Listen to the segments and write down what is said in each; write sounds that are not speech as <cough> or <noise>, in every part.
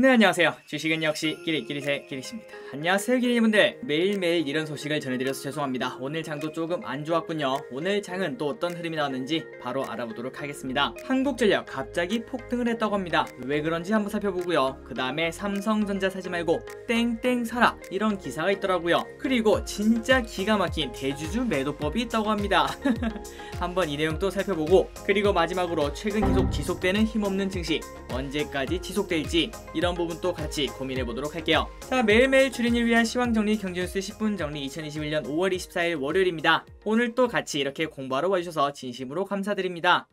네 안녕하세요 주식은 역시 끼리끼리새 끼리십니다 안녕하세요 끼리분들 매일매일 이런 소식을 전해드려서 죄송합니다 오늘 장도 조금 안 좋았군요 오늘 장은 또 어떤 흐름이 나왔는지 바로 알아보도록 하겠습니다 한국전력 갑자기 폭등을 했다고 합니다 왜 그런지 한번 살펴보고요 그 다음에 삼성전자 사지 말고 땡땡 사라 이런 기사가 있더라고요 그리고 진짜 기가 막힌 대주주 매도법이 있다고 합니다 <laughs> 한번 이 내용도 살펴보고 그리고 마지막으로 최근 계속 지속되는 힘없는 증시 언제까지 지속될지 이런 이런 부분도 같이 고민해 보도록 할게요. 자 매일매일 주린을 위한 시황정리 경제뉴스 10분 정리 2021년 5월 24일 월요일입니다. 오늘 또 같이 이렇게 공부하러 와주셔서 진심으로 감사드립니다.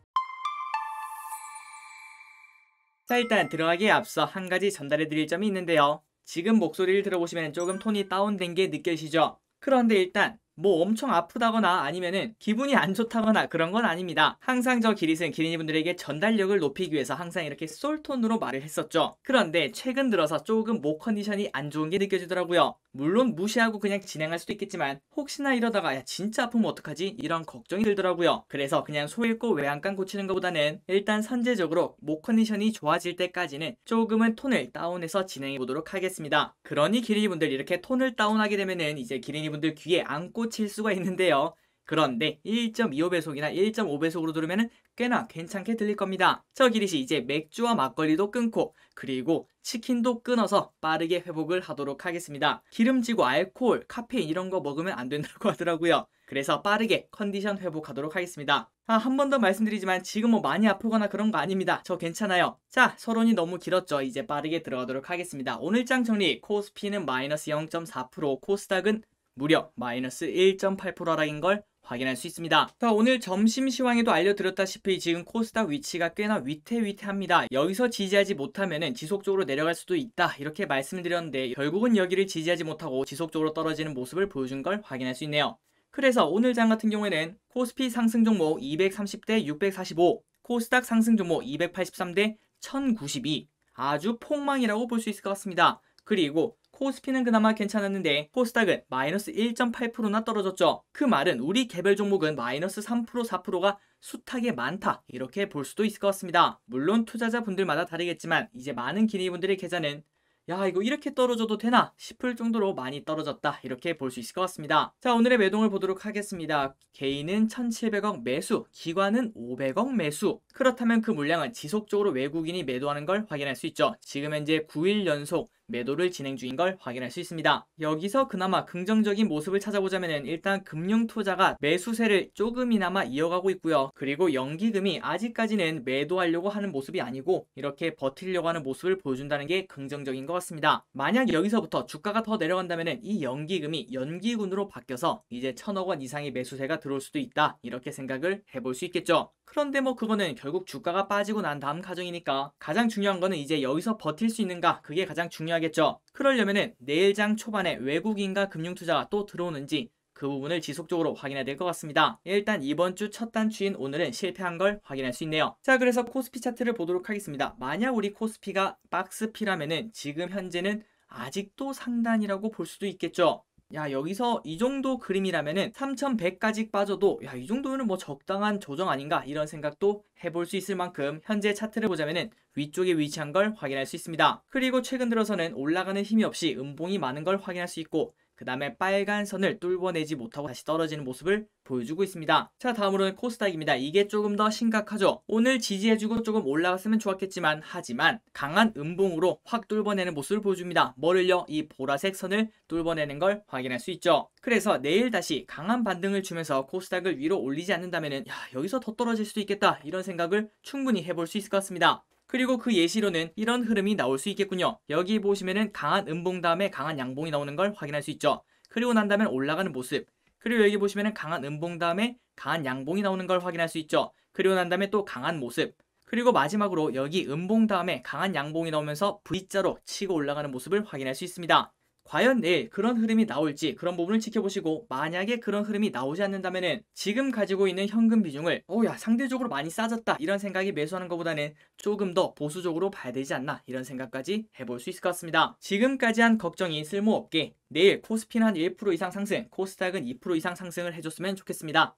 자 일단 들어가기에 앞서 한 가지 전달해 드릴 점이 있는데요. 지금 목소리를 들어보시면 조금 톤이 다운된 게느껴지죠 그런데 일단 뭐 엄청 아프다거나 아니면은 기분이 안 좋다거나 그런 건 아닙니다. 항상 저 기릿은 기린이분들에게 전달력을 높이기 위해서 항상 이렇게 솔톤으로 말을 했었죠. 그런데 최근 들어서 조금 목 컨디션이 안 좋은 게 느껴지더라고요. 물론 무시하고 그냥 진행할 수도 있겠지만 혹시나 이러다가 야 진짜 아프면 어떡하지? 이런 걱정이 들더라고요. 그래서 그냥 소잃고 외양간 고치는 것보다는 일단 선제적으로 목 컨디션이 좋아질 때까지는 조금은 톤을 다운해서 진행해 보도록 하겠습니다. 그러니 기린이분들 이렇게 톤을 다운하게 되면은 이제 기린이분들 귀에 안고 정칠 수가 있는데요. 그런데 1.25배속이나 1.5배속으로 들으면 꽤나 괜찮게 들릴 겁니다. 저기리이 이제 맥주와 막걸리도 끊고 그리고 치킨도 끊어서 빠르게 회복을 하도록 하겠습니다. 기름지고 알코올, 카페인 이런 거 먹으면 안 된다고 <laughs> 하더라고요. 그래서 빠르게 컨디션 회복하도록 하겠습니다. 아, 한 번 더 말씀드리지만 지금 뭐 많이 아프거나 그런 거 아닙니다. 저 괜찮아요. 자, 서론이 너무 길었죠. 이제 빠르게 들어가도록 하겠습니다. 오늘 장 정리, 코스피는 마이너스 0.4%, 코스닥은 무려 마이너스 1.8%라인걸 확인할 수 있습니다. 자, 오늘 점심 시황에도 알려드렸다시피 지금 코스닥 위치가 꽤나 위태위태합니다. 여기서 지지하지 못하면 지속적으로 내려갈 수도 있다 이렇게 말씀드렸는데 결국은 여기를 지지하지 못하고 지속적으로 떨어지는 모습을 보여준 걸 확인할 수 있네요. 그래서 오늘 장 같은 경우에는 코스피 상승 종목 230대 645, 코스닥 상승 종목 283대 1092 아주 폭망이라고 볼 수 있을 것 같습니다. 그리고 코스피는 그나마 괜찮았는데 코스닥은 마이너스 1.8%나 떨어졌죠. 그 말은 우리 개별 종목은 마이너스 3% 4%가 숱하게 많다 이렇게 볼 수도 있을 것 같습니다. 물론 투자자분들마다 다르겠지만 이제 많은 기니분들의 계좌는 야 이거 이렇게 떨어져도 되나 싶을 정도로 많이 떨어졌다 이렇게 볼 수 있을 것 같습니다 자 오늘의 매동을 보도록 하겠습니다 개인은 1700억 매수 기관은 500억 매수 그렇다면 그 물량은 지속적으로 외국인이 매도하는 걸 확인할 수 있죠 지금 현재 9일 연속 매도를 진행 중인 걸 확인할 수 있습니다. 여기서 그나마 긍정적인 모습을 찾아보자면 일단 금융투자가 매수세를 조금이나마 이어가고 있고요. 그리고 연기금이 아직까지는 매도하려고 하는 모습이 아니고 이렇게 버틸려고 하는 모습을 보여준다는 게 긍정적인 것 같습니다. 만약 여기서부터 주가가 더 내려간다면 이 연기금이 연기군으로 바뀌어서 이제 천억 원 이상의 매수세가 들어올 수도 있다 이렇게 생각을 해볼 수 있겠죠. 그런데 뭐 그거는 결국 주가가 빠지고 난 다음 가정이니까 가장 중요한 거는 이제 여기서 버틸 수 있는가 그게 가장 중요한 있어야겠죠. 그러려면 내일장 초반에 외국인과 금융투자가 또 들어오는지 그 부분을 지속적으로 확인해야 될 것 같습니다. 일단 이번 주 첫 단추인 오늘은 실패한 걸 확인할 수 있네요. 자 그래서 코스피 차트를 보도록 하겠습니다. 만약 우리 코스피가 박스피라면은 지금 현재는 아직도 상단이라고 볼 수도 있겠죠. 야 여기서 이 정도 그림이라면은 3100까지 빠져도 야 이 정도는 뭐 적당한 조정 아닌가 이런 생각도 해볼 수 있을 만큼 현재 차트를 보자면은 위쪽에 위치한 걸 확인할 수 있습니다. 그리고 최근 들어서는 올라가는 힘이 없이 음봉이 많은 걸 확인할 수 있고 그 다음에 빨간 선을 뚫어내지 못하고 다시 떨어지는 모습을 보여주고 있습니다. 자 다음으로는 코스닥입니다. 이게 조금 더 심각하죠. 오늘 지지해주고 조금 올라갔으면 좋았겠지만 하지만 강한 음봉으로 확 뚫어내는 모습을 보여줍니다. 뭐를요? 이 보라색 선을 뚫어내는 걸 확인할 수 있죠. 그래서 내일 다시 강한 반등을 주면서 코스닥을 위로 올리지 않는다면 야 여기서 더 떨어질 수도 있겠다 이런 생각을 충분히 해볼 수 있을 것 같습니다. 그리고 그 예시로는 이런 흐름이 나올 수 있겠군요. 여기 보시면은 강한 음봉 다음에 강한 양봉이 나오는 걸 확인할 수 있죠. 그리고 난 다음에 올라가는 모습. 그리고 여기 보시면은 강한 음봉 다음에 강한 양봉이 나오는 걸 확인할 수 있죠. 그리고 난 다음에 또 강한 모습. 그리고 마지막으로 여기 음봉 다음에 강한 양봉이 나오면서 V자로 치고 올라가는 모습을 확인할 수 있습니다. 과연 내일 그런 흐름이 나올지 그런 부분을 지켜보시고 만약에 그런 흐름이 나오지 않는다면은 지금 가지고 있는 현금 비중을 어야 상대적으로 많이 싸졌다 이런 생각이 매수하는 것보다는 조금 더 보수적으로 봐야 되지 않나 이런 생각까지 해볼 수 있을 것 같습니다. 지금까지 한 걱정이 쓸모없게 내일 코스피는 한 1% 이상 상승, 코스닥은 2% 이상 상승을 해줬으면 좋겠습니다.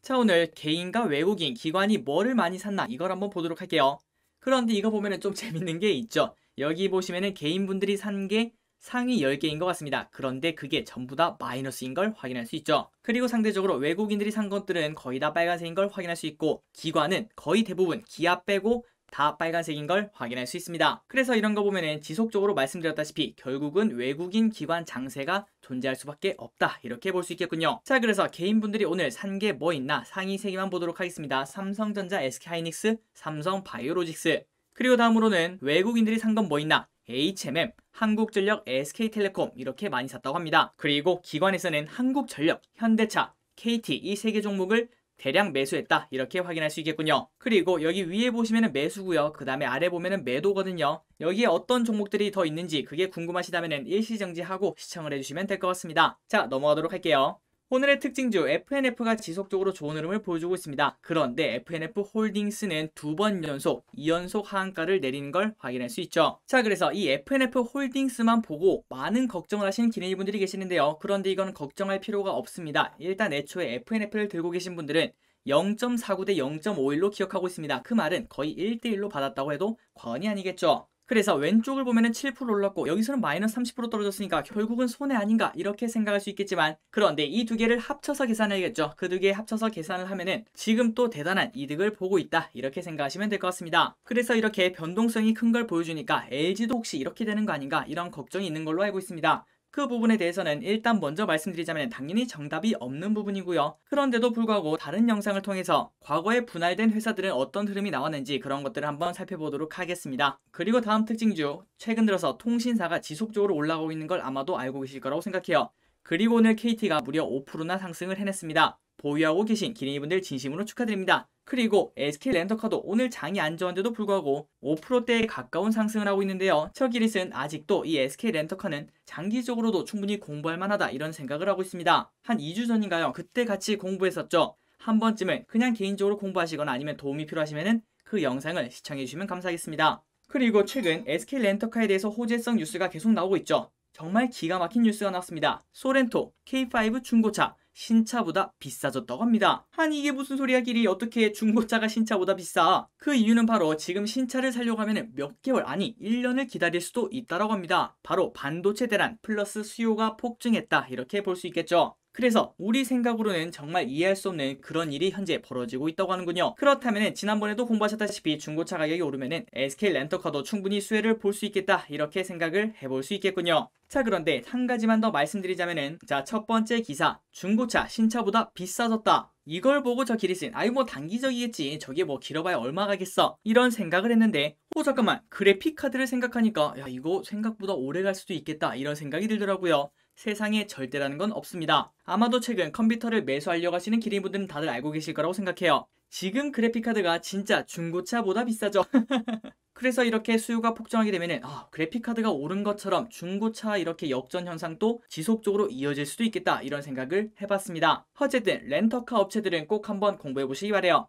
자 오늘 개인과 외국인, 기관이 뭐를 많이 샀나 이걸 한번 보도록 할게요. 그런데 이거 보면 좀 <laughs> 재밌는 게 있죠. 여기 보시면은 개인분들이 산게 상위 10개인 것 같습니다. 그런데 그게 전부 다 마이너스인 걸 확인할 수 있죠. 그리고 상대적으로 외국인들이 산 것들은 거의 다 빨간색인 걸 확인할 수 있고 기관은 거의 대부분 기아 빼고 다 빨간색인 걸 확인할 수 있습니다. 그래서 이런 거 보면은 지속적으로 말씀드렸다시피 결국은 외국인 기관 장세가 존재할 수밖에 없다 이렇게 볼 수 있겠군요. 자 그래서 개인분들이 오늘 산 게 뭐 있나 상위 3개만 보도록 하겠습니다. 삼성전자, SK하이닉스, 삼성바이오로직스 그리고 다음으로는 외국인들이 산 건 뭐 있나 HMM, 한국전력, SK텔레콤 이렇게 많이 샀다고 합니다. 그리고 기관에서는 한국전력, 현대차, KT 이 세 개 종목을 대량 매수했다 이렇게 확인할 수 있겠군요 그리고 여기 위에 보시면 매수고요 그 다음에 아래 보면 매도거든요 여기에 어떤 종목들이 더 있는지 그게 궁금하시다면 일시정지하고 시청을 해주시면 될 것 같습니다 자 넘어가도록 할게요 오늘의 특징주 FNF가 지속적으로 좋은 흐름을 보여주고 있습니다. 그런데 FNF 홀딩스는 두 번 연속 2연속 하한가를 내리는 걸 확인할 수 있죠. 자 그래서 이 FNF 홀딩스만 보고 많은 걱정을 하시는 기능이분들이 계시는데요. 그런데 이건 걱정할 필요가 없습니다. 일단 애초에 FNF를 들고 계신 분들은 0.49대 0.51로 기억하고 있습니다. 그 말은 거의 1대1로 받았다고 해도 과언이 아니겠죠. 그래서 왼쪽을 보면은 7% 올랐고 여기서는 마이너스 30% 떨어졌으니까 결국은 손해 아닌가 이렇게 생각할 수 있겠지만 그런데 이 두 개를 합쳐서 계산해야겠죠. 그 두 개 합쳐서 계산을 하면은 지금 또 대단한 이득을 보고 있다 이렇게 생각하시면 될 것 같습니다. 그래서 이렇게 변동성이 큰 걸 보여주니까 LG도 혹시 이렇게 되는 거 아닌가 이런 걱정이 있는 걸로 알고 있습니다. 그 부분에 대해서는 일단 먼저 말씀드리자면 당연히 정답이 없는 부분이고요. 그런데도 불구하고 다른 영상을 통해서 과거에 분할된 회사들은 어떤 흐름이 나왔는지 그런 것들을 한번 살펴보도록 하겠습니다. 그리고 다음 특징 중 최근 들어서 통신사가 지속적으로 올라가고 있는 걸 아마도 알고 계실 거라고 생각해요. 그리고 오늘 KT가 무려 5%나 상승을 해냈습니다. 보유하고 계신 기린이분들 진심으로 축하드립니다. 그리고 SK 렌터카도 오늘 장이 안 좋은데도 불구하고 5%대에 가까운 상승을 하고 있는데요. 철기릿은 아직도 이 SK 렌터카는 장기적으로도 충분히 공부할 만하다 이런 생각을 하고 있습니다. 한 2주 전인가요? 그때 같이 공부했었죠. 한 번쯤은 그냥 개인적으로 공부하시거나 아니면 도움이 필요하시면 그 영상을 시청해주시면 감사하겠습니다. 그리고 최근 SK 렌터카에 대해서 호재성 뉴스가 계속 나오고 있죠. 정말 기가 막힌 뉴스가 나왔습니다. 소렌토, K5 중고차, 신차보다 비싸졌다고 합니다. 한 이게 무슨 소리야 길이 어떻게 중고차가 신차보다 비싸? 그 이유는 바로 지금 신차를 살려고 하면 몇 개월 아니 1년을 기다릴 수도 있다라고 합니다. 바로 반도체 대란 플러스 수요가 폭증했다 이렇게 볼 수 있겠죠. 그래서 우리 생각으로는 정말 이해할 수 없는 그런 일이 현재 벌어지고 있다고 하는군요. 그렇다면 지난번에도 공부하셨다시피 중고차 가격이 오르면 SK 렌터카도 충분히 수혜를 볼 수 있겠다 이렇게 생각을 해볼 수 있겠군요. 자 그런데 한 가지만 더 말씀드리자면은 자첫 번째 기사 중고차 신차보다 비싸졌다 이걸 보고 저 기리신 아유 뭐 단기적이겠지 저게 뭐 길어봐야 얼마 가겠어 이런 생각을 했는데 어 잠깐만 그래픽 카드를 생각하니까 야 이거 생각보다 오래 갈 수도 있겠다 이런 생각이 들더라고요 세상에 절대라는 건 없습니다. 아마도 최근 컴퓨터를 매수하려고 하시는 기린분들은 다들 알고 계실 거라고 생각해요. 지금 그래픽카드가 진짜 중고차보다 비싸죠. <laughs> 그래서 이렇게 수요가 폭증하게 되면 아, 그래픽카드가 오른 것처럼 중고차 이렇게 역전 현상도 지속적으로 이어질 수도 있겠다 이런 생각을 해봤습니다. 어쨌든 렌터카 업체들은 꼭 한번 공부해보시기 바래요.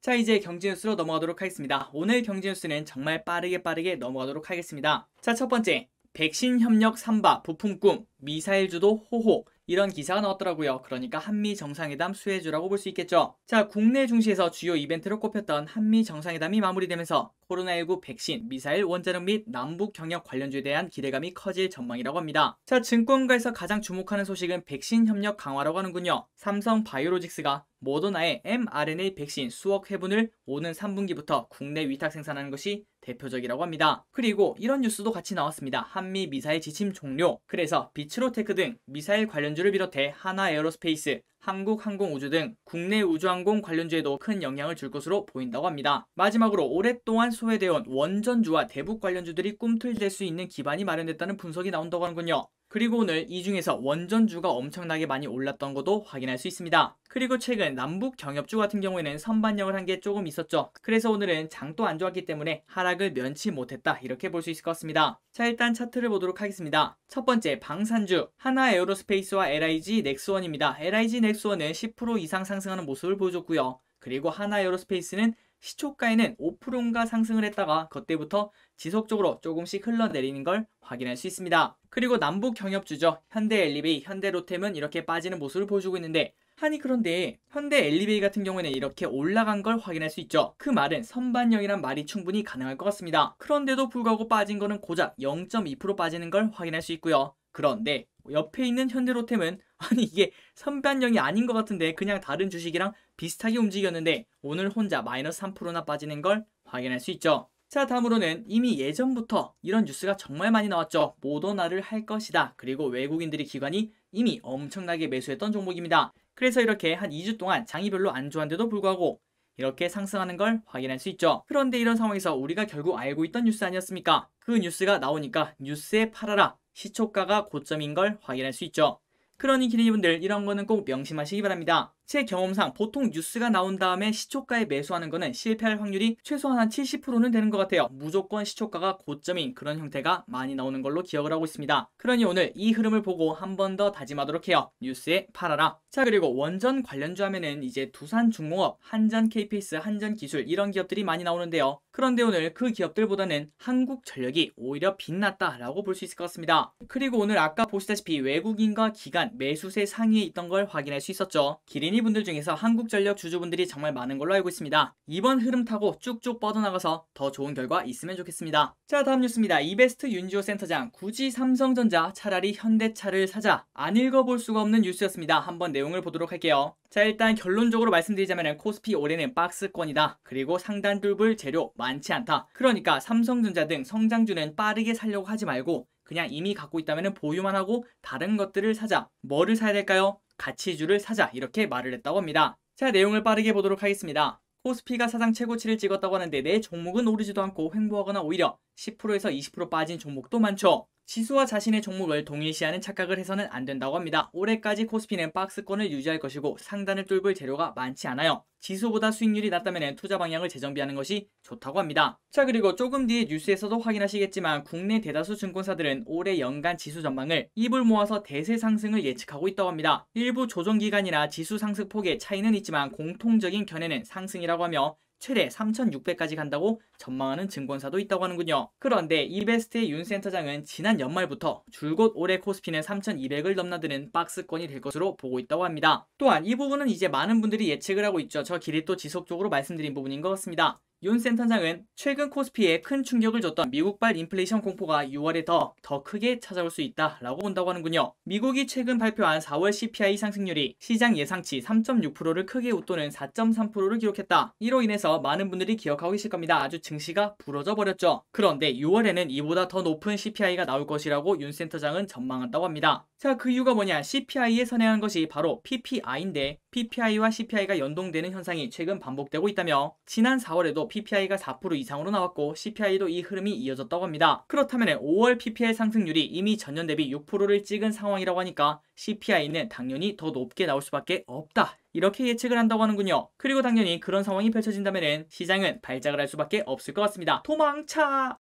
자 이제 경제뉴스로 넘어가도록 하겠습니다. 오늘 경제뉴스는 정말 빠르게 빠르게 넘어가도록 하겠습니다. 자 첫 번째 백신 협력 3바 부품 꿈, 미사일 주도 호호 이런 기사가 나왔더라고요. 그러니까 한미 정상회담 수혜주라고 볼 수 있겠죠. 자, 국내 중시에서 주요 이벤트로 꼽혔던 한미 정상회담이 마무리되면서 코로나19 백신, 미사일, 원자력 및 남북 경협 관련주에 대한 기대감이 커질 전망이라고 합니다. 자, 증권가에서 가장 주목하는 소식은 백신 협력 강화라고 하는군요. 삼성 바이오로직스가 모더나의 mRNA 백신 수억 회분을 오는 3분기부터 국내 위탁 생산하는 것이 대표적이라고 합니다. 그리고 이런 뉴스도 같이 나왔습니다. 한미 미사일 지침 종료. 그래서 비츠로테크 등 미사일 관련주를 비롯해 하나 에어로스페이스, 한국항공우주 등 국내 우주항공 관련주에도 큰 영향을 줄 것으로 보인다고 합니다. 마지막으로 오랫동안 소외되어 온 원전주와 대북 관련주들이 꿈틀댈 수 있는 기반이 마련됐다는 분석이 나온다고 하는군요. 그리고 오늘 이 중에서 원전주가 엄청나게 많이 올랐던 것도 확인할 수 있습니다. 그리고 최근 남북 경협주 같은 경우에는 선반영을 한 게 조금 있었죠. 그래서 오늘은 장도 안 좋았기 때문에 하락을 면치 못했다 이렇게 볼 수 있을 것 같습니다. 자 일단 차트를 보도록 하겠습니다. 첫 번째 방산주 하나 에어로스페이스와 LIG 넥스원입니다. LIG 넥스원은 10% 이상 상승하는 모습을 보여줬고요. 그리고 하나 에어로스페이스는 시초가에는 5%인가 상승을 했다가 그때부터 지속적으로 조금씩 흘러내리는 걸 확인할 수 있습니다. 그리고 남북 경협주죠. 현대 엘리베이, 현대 로템은 이렇게 빠지는 모습을 보여주고 있는데 하니 그런데 현대 엘리베이 같은 경우에는 이렇게 올라간 걸 확인할 수 있죠. 그 말은 선반영이란 말이 충분히 가능할 것 같습니다. 그런데도 불구하고 빠진 거는 고작 0.2% 빠지는 걸 확인할 수 있고요. 그런데 옆에 있는 현대로템은 <laughs> 아니 이게 선반영이 아닌 것 같은데 그냥 다른 주식이랑 비슷하게 움직였는데 오늘 혼자 마이너스 3%나 빠지는 걸 확인할 수 있죠. 자 다음으로는 이미 예전부터 이런 뉴스가 정말 많이 나왔죠. 모더나를 할 것이다. 그리고 외국인들이 기관이 이미 엄청나게 매수했던 종목입니다. 그래서 이렇게 한 2주 동안 장이 별로 안좋은데도 불구하고 이렇게 상승하는 걸 확인할 수 있죠. 그런데 이런 상황에서 우리가 결국 알고 있던 뉴스 아니었습니까? 그 뉴스가 나오니까 뉴스에 팔아라 시초가가 고점인 걸 확인할 수 있죠. 그러니 기린이분들 이런 거는 꼭 명심하시기 바랍니다. 제 경험상 보통 뉴스가 나온 다음에 시초가에 매수하는 거는 실패할 확률이 최소한 한 70%는 되는 것 같아요. 무조건 시초가가 고점인 그런 형태가 많이 나오는 걸로 기억을 하고 있습니다. 그러니 오늘 이 흐름을 보고 한 번 더 다짐하도록 해요. 뉴스에 팔아라. 자 그리고 원전 관련주 하면은 이제 두산 중공업, 한전 KPS, 한전 기술 이런 기업들이 많이 나오는데요. 그런데 오늘 그 기업들보다는 한국 전력이 오히려 빛났다라고 볼 수 있을 것 같습니다. 그리고 오늘 아까 보시다시피 외국인과 기간 매수세 상위에 있던 걸 확인할 수 있었죠. 기린이 매니분들 중에서 한국전력 주주분들이 정말 많은 걸로 알고 있습니다. 이번 흐름 타고 쭉쭉 뻗어나가서 더 좋은 결과 있으면 좋겠습니다. 자 다음 뉴스입니다. 이베스트 윤지호 센터장 굳이 삼성전자 차라리 현대차를 사자 안 읽어볼 수가 없는 뉴스였습니다. 한번 내용을 보도록 할게요. 자 일단 결론적으로 말씀드리자면 코스피 올해는 박스권이다. 그리고 상단 뚫불 재료 많지 않다. 그러니까 삼성전자 등 성장주는 빠르게 살려고 하지 말고 그냥 이미 갖고 있다면 보유만 하고 다른 것들을 사자. 뭐를 사야 될까요? 가치주를 사자 이렇게 말을 했다고 합니다. 자 내용을 빠르게 보도록 하겠습니다. 코스피가 사상 최고치를 찍었다고 하는데 내 종목은 오르지도 않고 횡보하거나 오히려 10%에서 20% 빠진 종목도 많죠. 지수와 자신의 종목을 동일시하는 착각을 해서는 안 된다고 합니다. 올해까지 코스피는 박스권을 유지할 것이고 상단을 뚫을 재료가 많지 않아요. 지수보다 수익률이 낮다면 투자 방향을 재정비하는 것이 좋다고 합니다. 자 그리고 조금 뒤에 뉴스에서도 확인하시겠지만 국내 대다수 증권사들은 올해 연간 지수 전망을 입을 모아서 대세 상승을 예측하고 있다고 합니다. 일부 조정 기간이나 지수 상승 폭의 차이는 있지만 공통적인 견해는 상승이라고 하며 최대 3,600까지 간다고 전망하는 증권사도 있다고 하는군요. 그런데 이베스트의 윤 센터장은 지난 연말부터 줄곧 올해 코스피는 3,200을 넘나드는 박스권이 될 것으로 보고 있다고 합니다. 또한 이 부분은 이제 많은 분들이 예측을 하고 있죠. 저 길이 또 지속적으로 말씀드린 부분인 것 같습니다. 윤 센터장은 최근 코스피에 큰 충격을 줬던 미국발 인플레이션 공포가 6월에 더 더 크게 찾아올 수 있다라고 본다고 하는군요. 미국이 최근 발표한 4월 CPI 상승률이 시장 예상치 3.6%를 크게 웃도는 4.3%를 기록했다. 이로 인해서 많은 분들이 기억하고 계실 겁니다. 아주 증시가 부러져 버렸죠. 그런데 6월에는 이보다 더 높은 CPI가 나올 것이라고 윤 센터장은 전망한다고 합니다. 자, 그 이유가 뭐냐? CPI에 선행한 것이 바로 PPI인데 PPI와 CPI가 연동되는 현상이 최근 반복되고 있다며 지난 4월에도 PPI가 4% 이상으로 나왔고 CPI도 이 흐름이 이어졌다고 합니다. 그렇다면 5월 PPI 상승률이 이미 전년 대비 6%를 찍은 상황이라고 하니까 CPI는 당연히 더 높게 나올 수밖에 없다. 이렇게 예측을 한다고 하는군요. 그리고 당연히 그런 상황이 펼쳐진다면 시장은 발작을 할 수밖에 없을 것 같습니다. 도망차!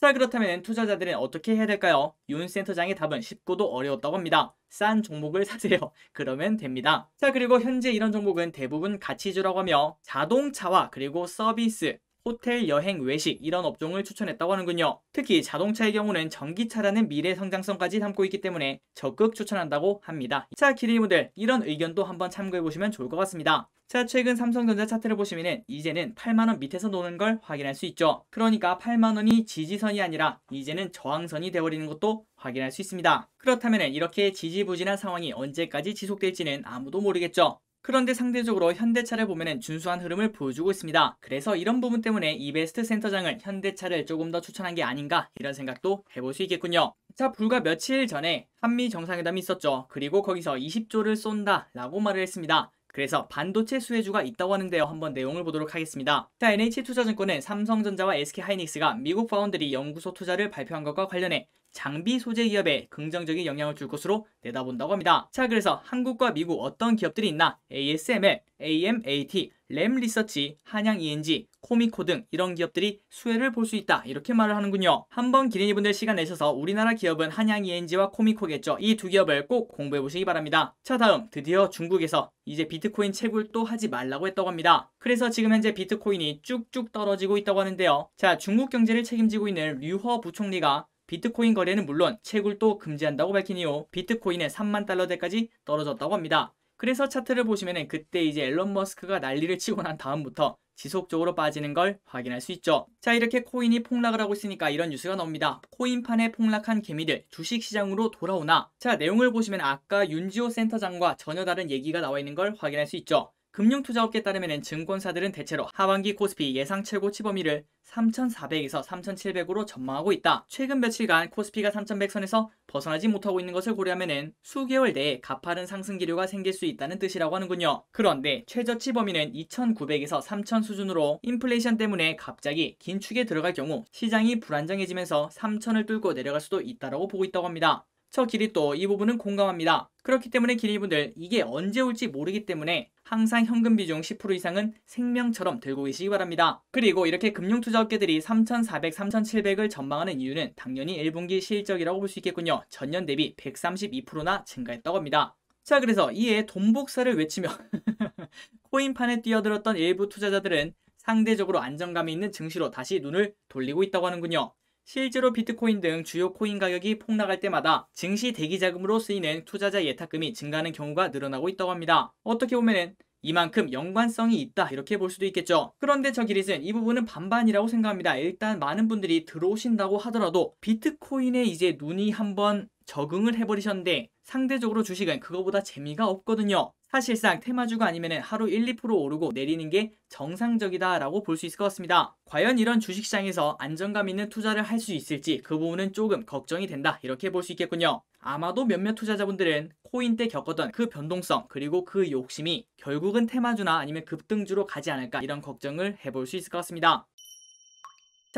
자 그렇다면 투자자들은 어떻게 해야 될까요? 윤 센터장의 답은 쉽고도 어려웠다고 합니다. 싼 종목을 사세요. <laughs> 그러면 됩니다. 자 그리고 현재 이런 종목은 대부분 가치주라고 하며 자동차와 그리고 서비스, 호텔, 여행, 외식 이런 업종을 추천했다고 하는군요. 특히 자동차의 경우는 전기차라는 미래 성장성까지 담고 있기 때문에 적극 추천한다고 합니다. 자, 기 길이 모들 이런 의견도 한번 참고해보시면 좋을 것 같습니다. 자 최근 삼성전자 차트를 보시면 이제는 8만원 밑에서 노는 걸 확인할 수 있죠 그러니까 8만원이 지지선이 아니라 이제는 저항선이 되어버리는 것도 확인할 수 있습니다 그렇다면 이렇게 지지부진한 상황이 언제까지 지속될지는 아무도 모르겠죠 그런데 상대적으로 현대차를 보면 준수한 흐름을 보여주고 있습니다. 그래서 이런 부분 때문에 이베스트 센터장을 현대차를 조금 더 추천한 게 아닌가 이런 생각도 해볼 수 있겠군요. 자, 불과 며칠 전에 한미 정상회담이 있었죠. 그리고 거기서 20조를 쏜다 라고 말을 했습니다. 그래서 반도체 수혜주가 있다고 하는데요. 한번 내용을 보도록 하겠습니다. 자, NH투자증권은 삼성전자와 SK하이닉스가 미국 파운드리 연구소 투자를 발표한 것과 관련해 장비 소재 기업에 긍정적인 영향을 줄 것으로 내다본다고 합니다. 자, 그래서 한국과 미국 어떤 기업들이 있나? ASML, AMAT, 램 리서치, 한양 ENG, 코미코 등 이런 기업들이 수혜를 볼 수 있다 이렇게 말을 하는군요. 한번 기린이분들 시간 내셔서 우리나라 기업은 한양 ENG와 코미코겠죠. 이 두 기업을 꼭 공부해 보시기 바랍니다. 자 다음 드디어 중국에서 이제 비트코인 채굴 또 하지 말라고 했다고 합니다. 그래서 지금 현재 비트코인이 쭉쭉 떨어지고 있다고 하는데요. 자 중국 경제를 책임지고 있는 류허 부총리가 비트코인 거래는 물론 채굴도 금지한다고 밝힌 이후 비트코인의 3만 달러대까지 떨어졌다고 합니다. 그래서 차트를 보시면 그때 이제 앨런 머스크가 난리를 치고 난 다음부터 지속적으로 빠지는 걸 확인할 수 있죠. 자 이렇게 코인이 폭락을 하고 있으니까 이런 뉴스가 나옵니다. 코인판에 폭락한 개미들 주식시장으로 돌아오나 자 내용을 보시면 아까 윤지호 센터장과 전혀 다른 얘기가 나와 있는 걸 확인할 수 있죠. 금융투자업계 따르면 증권사들은 대체로 하반기 코스피 예상 최고치 범위를 3,400에서 3,700으로 전망하고 있다. 최근 며칠간 코스피가 3,100선에서 벗어나지 못하고 있는 것을 고려하면 수개월 내에 가파른 상승 기류가 생길 수 있다는 뜻이라고 하는군요. 그런데 최저치 범위는 2,900에서 3,000 수준으로 인플레이션 때문에 갑자기 긴축에 들어갈 경우 시장이 불안정해지면서 3,000을 뚫고 내려갈 수도 있다고 보고 있다고 합니다. 저 길이 또 이 부분은 공감합니다. 그렇기 때문에 길이분들 이게 언제 올지 모르기 때문에 항상 현금 비중 10% 이상은 생명처럼 들고 계시기 바랍니다. 그리고 이렇게 금융투자업계들이 3,400, 3,700을 전망하는 이유는 당연히 1분기 실적이라고 볼 수 있겠군요. 전년 대비 132%나 증가했다고 합니다. 자 그래서 이에 돈복사를 외치며 <laughs> 코인판에 뛰어들었던 일부 투자자들은 상대적으로 안정감이 있는 증시로 다시 눈을 돌리고 있다고 하는군요. 실제로 비트코인 등 주요 코인 가격이 폭락할 때마다 증시 대기 자금으로 쓰이는 투자자 예탁금이 증가하는 경우가 늘어나고 있다고 합니다. 어떻게 보면은 이만큼 연관성이 있다 이렇게 볼 수도 있겠죠 그런데 저 기릿은 이 부분은 반반이라고 생각합니다 일단 많은 분들이 들어오신다고 하더라도 비트코인에 이제 눈이 한번 적응을 해버리셨는데 상대적으로 주식은 그거보다 재미가 없거든요. 사실상 테마주가 아니면 하루 1, 2% 오르고 내리는 게 정상적이다라고 볼 수 있을 것 같습니다. 과연 이런 주식시장에서 안정감 있는 투자를 할 수 있을지 그 부분은 조금 걱정이 된다 이렇게 볼 수 있겠군요. 아마도 몇몇 투자자분들은 코인 때 겪었던 그 변동성 그리고 그 욕심이 결국은 테마주나 아니면 급등주로 가지 않을까 이런 걱정을 해볼 수 있을 것 같습니다.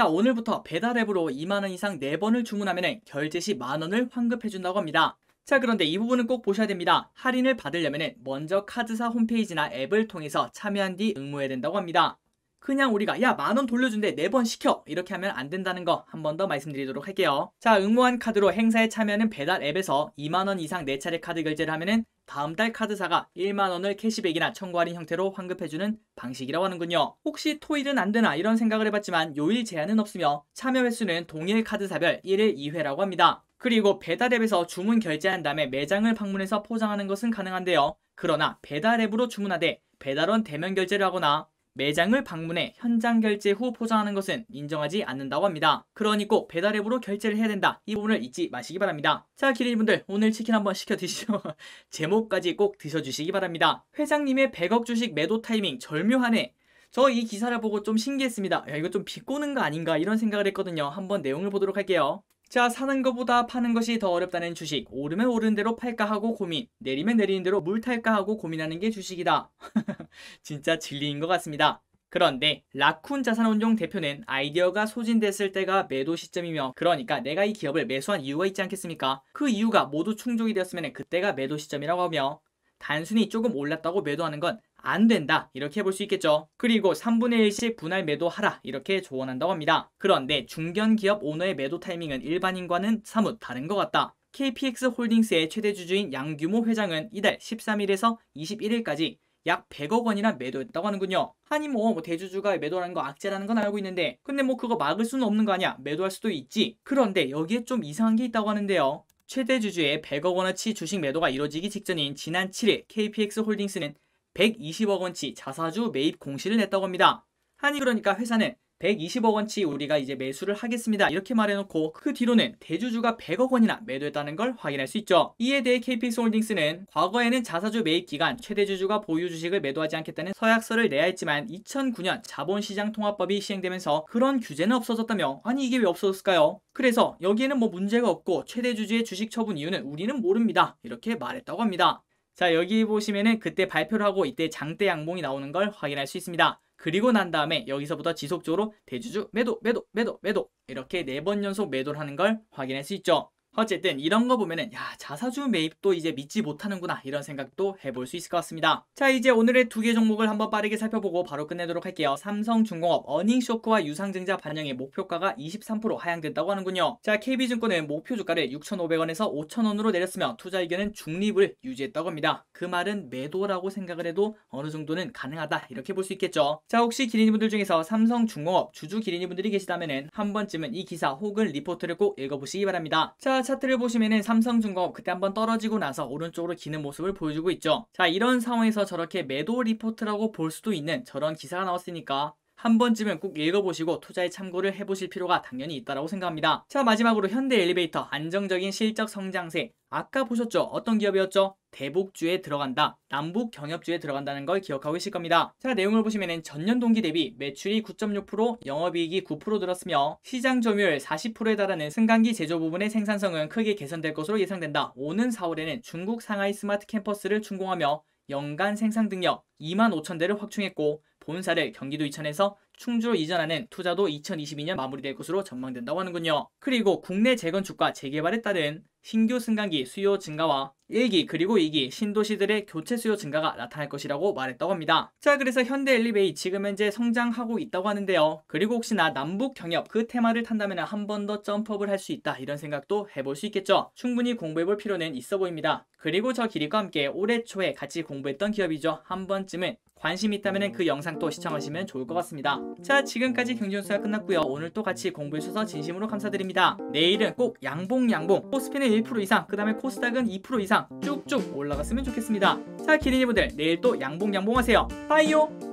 자, 오늘부터 배달 앱으로 2만원 이상 4번을 주문하면 결제 시 만원을 환급해준다고 합니다. 자, 그런데 이 부분은 꼭 보셔야 됩니다. 할인을 받으려면 먼저 카드사 홈페이지나 앱을 통해서 참여한 뒤 응모해야 된다고 합니다. 그냥 우리가 야만원 돌려준대 4번 시켜 이렇게 하면 안 된다는 거 한 번 더 말씀드리도록 할게요. 자 응모한 카드로 행사에 참여하는 배달 앱에서 2만 원 이상 4차례 카드 결제를 하면은 다음 달 카드사가 1만 원을 캐시백이나 청구할인 형태로 환급해주는 방식이라고 하는군요. 혹시 토일은 안 되나 이런 생각을 해봤지만 요일 제한은 없으며 참여 횟수는 동일 카드사별 1일 2회라고 합니다. 그리고 배달앱에서 주문 결제한 다음에 매장을 방문해서 포장하는 것은 가능한데요. 그러나 배달앱으로 주문하되 배달원 대면 결제를 하거나 매장을 방문해 현장 결제 후 포장하는 것은 인정하지 않는다고 합니다. 그러니 꼭 배달앱으로 결제를 해야 된다. 이 부분을 잊지 마시기 바랍니다. 자, 기린분들 오늘 치킨 한번 시켜 드시죠. <laughs> 제목까지 꼭 드셔주시기 바랍니다. 회장님의 100억 주식 매도 타이밍 절묘하네. 저 이 기사를 보고 좀 신기했습니다. 야, 이거 좀 비꼬는 거 아닌가 이런 생각을 했거든요. 한번 내용을 보도록 할게요. 자 사는 것보다 파는 것이 더 어렵다는 주식 오르면 오른 대로 팔까 하고 고민 내리면 내리는 대로 물 탈까 하고 고민하는 게 주식이다 <laughs> 진짜 진리인 것 같습니다 그런데 라쿤 자산운용 대표는 아이디어가 소진됐을 때가 매도 시점이며 그러니까 내가 이 기업을 매수한 이유가 있지 않겠습니까 그 이유가 모두 충족이 되었으면 그때가 매도 시점이라고 하며 단순히 조금 올랐다고 매도하는 건안 된다 이렇게 해볼 수 있겠죠. 그리고 3분의 1씩 분할 매도하라 이렇게 조언한다고 합니다. 그런데 중견기업 오너의 매도 타이밍은 일반인과는 사뭇 다른 것 같다. KPX 홀딩스의 최대 주주인 양규모 회장은 이달 13일에서 21일까지 약 100억 원이나 매도했다고 하는군요. 아니 뭐, 뭐 대주주가 매도라는 거 악재라는 건 알고 있는데 근데 뭐 그거 막을 수는 없는 거 아니야. 매도할 수도 있지. 그런데 여기에 좀 이상한 게 있다고 하는데요. 최대 주주의 100억 원어치 주식 매도가 이뤄지기 직전인 지난 7일 KPX 홀딩스는 120억 원치 자사주 매입 공시를 냈다고 합니다. 아니 그러니까 회사는 120억 원치 우리가 이제 매수를 하겠습니다. 이렇게 말해놓고 그 뒤로는 대주주가 100억 원이나 매도했다는 걸 확인할 수 있죠. 이에 대해 KP스홀딩스는 과거에는 자사주 매입 기간 최대 주주가 보유 주식을 매도하지 않겠다는 서약서를 내야 했지만 2009년 자본시장 통합법이 시행되면서 그런 규제는 없어졌다며 아니 이게 왜 없어졌을까요? 그래서 여기에는 뭐 문제가 없고 최대 주주의 주식 처분 이유는 우리는 모릅니다. 이렇게 말했다고 합니다. 자 여기 보시면은 그때 발표를 하고 이때 장대 양봉이 나오는 걸 확인할 수 있습니다. 그리고 난 다음에 여기서부터 지속적으로 대주주 매도 매도 매도 매도 이렇게 네 번 연속 매도를 하는 걸 확인할 수 있죠. 어쨌든 이런 거 보면은 야 자사주 매입도 이제 믿지 못하는구나 이런 생각도 해볼 수 있을 것 같습니다. 자 이제 오늘의 두 개 종목을 한번 빠르게 살펴보고 바로 끝내도록 할게요. 삼성중공업 어닝쇼크와 유상증자 반영의 목표가가 23%하향됐다고 하는군요. 자 KB증권은 목표 주가를 6,500원에서 5,000원으로 내렸으며 투자 의견은 중립을 유지했다고 합니다. 그 말은 매도라고 생각을 해도 어느 정도는 가능하다 이렇게 볼 수 있겠죠. 자 혹시 기린이분들 중에서 삼성중공업 주주 기린이분들이 계시다면은 한 번쯤은 이 기사 혹은 리포트를 꼭 읽어보시기 바랍니다. 자 차트를 보시면은 삼성중공업 그때 한번 떨어지고 나서 오른쪽으로 기는 모습을 보여주고 있죠. 자 이런 상황에서 저렇게 매도 리포트라고 볼 수도 있는 저런 기사가 나왔으니까 한 번쯤은 꼭 읽어보시고 투자에 참고를 해보실 필요가 당연히 있다고 생각합니다. 자 마지막으로 현대 엘리베이터 안정적인 실적 성장세 아까 보셨죠? 어떤 기업이었죠? 대북주에 들어간다, 남북 경협주에 들어간다는 걸 기억하고 계실 겁니다. 자, 내용을 보시면 전년 동기 대비 매출이 9.6%, 영업이익이 9% 늘었으며 시장 점유율 40%에 달하는 승강기 제조 부분의 생산성은 크게 개선될 것으로 예상된다. 오는 4월에는 중국 상하이 스마트 캠퍼스를 충공하며 연간 생산 등력 2만 5천 대를 확충했고 본사를 경기도 이천에서 충주로 이전하는 투자도 2022년 마무리될 것으로 전망된다고 하는군요. 그리고 국내 재건축과 재개발에 따른 신규 승강기 수요 증가와 1기 그리고 2기 신도시들의 교체 수요 증가가 나타날 것이라고 말했다고 합니다. 자 그래서 현대 엘리베이 지금 현재 성장하고 있다고 하는데요. 그리고 혹시나 남북 경협 그 테마를 탄다면 한 번 더 점프업을 할 수 있다 이런 생각도 해볼 수 있겠죠. 충분히 공부해볼 필요는 있어 보입니다. 그리고 저 기립과 함께 올해 초에 같이 공부했던 기업이죠. 한 번쯤은 관심 있다면 그 영상 또 시청하시면 좋을 것 같습니다. 자 지금까지 경제연수가 끝났고요. 오늘 또 같이 공부해주셔서 진심으로 감사드립니다. 내일은 꼭 양봉양봉 코스피는 1% 이상 그 다음에 코스닥은 2% 이상 쭉쭉 올라갔으면 좋겠습니다 자 기린이분들 내일 또 양봉 양봉 하세요 빠이요